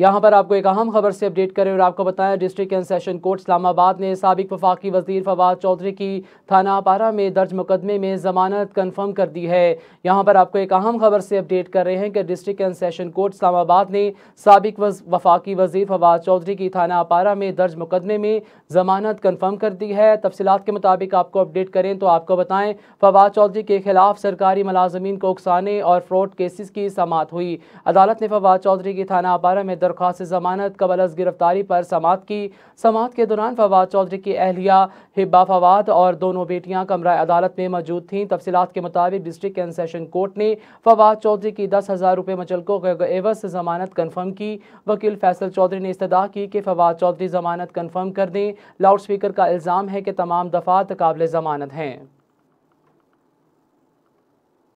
यहाँ पर आपको एक अहम खबर से अपडेट करें और आपको बताएं district and session court Islamabad ने सबक वफाकी वजीर फवाद चौधरी की थाना पारा में दर्ज मुकदमे में जमानत कन्फर्म कर दी है यहाँ पर आपको एक अहम खबर से अपडेट कर रहे हैं कि district and session court Islamabad ने सबक वफाकी वजीर फवाद चौधरी की थाना पारा में दर्ज मुकदमे में जमानत कन्फर्म कर दी है तफसीत के मुताबिक आपको अपडेट करें तो आपको बताएं फवाद चौधरी के खिलाफ सरकारी मलाजमीन को उकसाने और फ्रॉड केसेस की समात हुई अदालत ने फवाद चौधरी की थाना पारा में दरख्वास्त जमानत कबल अज गिरफ्तारी पर समात की समात के दौरान फवाद चौधरी की अहलिया हिब्बा फवाद और दोनों बेटियां कमरा अदालत में मौजूद थीं तफसीत के मुताबिक डिस्ट्रिक्ट एंड सेशन कोर्ट ने फवाद चौधरी की दस हज़ार रुपये मचलकों के एवज से जमानत कन्फर्म की वकील फैसल चौधरी ने इस्तः की कि फवाद चौधरी जमानत कन्फर्म कर दें लाउड स्पीकर का इल्ज़ाम है कि तमाम दफ़ात काबिल जमानत हैं